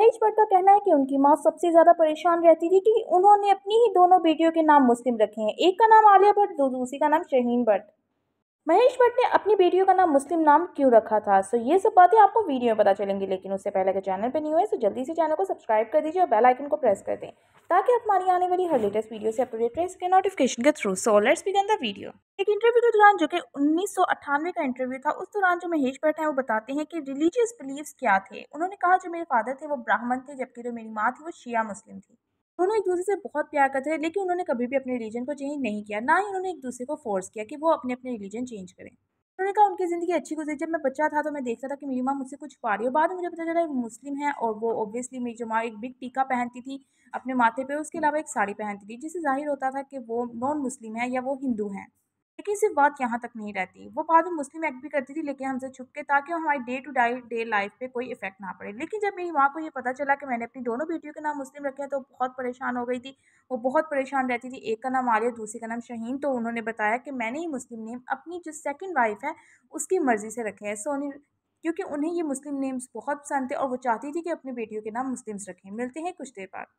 दहेज भट्ट का कहना है कि उनकी माँ सबसे ज़्यादा परेशान रहती थी कि उन्होंने अपनी ही दोनों बेटियों के नाम मुस्लिम रखे हैं एक का नाम आलिया भट्ट दूसरी का नाम शहीन भट्ट महेश भट्ट ने अपनी बेटियों का नाम मुस्लिम नाम क्यों रखा था सो ये सब बातें आपको वीडियो में पता चलेंगी लेकिन उससे पहले अगर चैनल पर नहीं हुए तो जल्दी से चैनल को सब्सक्राइब कर दीजिए और बेल आइकन को प्रेस कर दें ताकि आप हमारी आने वाली हर लेटेस्ट वीडियो से अपडेट रहे इसके नोटिफिकेशन के through so let's begin the video एक इंटरव्यू के दौरान जो कि उन्नीस का इंटरव्यू था उस दौरान जो महेश भट्ट हैं वो बताते हैं कि रिलीजियस बिलीव्स क्या थे उन्होंने कहा जो मेरे फादर थे वो ब्राह्मण थे जबकि जो मेरी माँ थी वो शिया मुस्लिम थी दोनों एक दूसरे से बहुत प्यार करते थे लेकिन उन्होंने कभी भी अपने रिलीजन को चेंज नहीं किया ना ही उन्होंने एक दूसरे को फोर्स किया कि वो अपने अपने रिलीजन चेंज करें मैंने कहा उनकी ज़िंदगी अच्छी गुजरी जब मैं बच्चा था तो मैं देखता था कि मेरी माँ मुझसे कुछ पा रही है बाद में मुझे पता चला मुस्लिम है और वो ऑब्वियसली मेरी जो माँ एक बिग टीका पहनती थी अपने माथे पर उसके अलावा एक साड़ी पहनती थी जिससे जाहिर होता था कि वो नॉन मुस्लिम है या वो हिंदू हैं लेकिन सिर्फ बात यहाँ तक नहीं रहती वो बाद में मुस्लिम एक्ट भी करती थी लेकिन हमसे छुप के ताकि हमारी day to day day life पे कोई इफेक्ट ना पड़े लेकिन जब मेरी माँ को ये पता चला कि मैंने अपनी दोनों बेटियों के नाम मुस्लिम रखे हैं तो बहुत परेशान हो गई थी वो बहुत परेशान रहती थी एक का नाम आलिया दूसरे का नाम शहीन तो उन्होंने बताया कि मैंने ये मुस्लिम नेम अपनी जो सेकेंड वाइफ है उसकी मर्ज़ी से रखे हैं सोनी क्योंकि उन्हें ये मुस्लिम नेम्स बहुत पसंद थे और वो चाहती थी कि अपनी बेटियों के नाम मुस्लिम्स रखें मिलते हैं कुछ देर बाद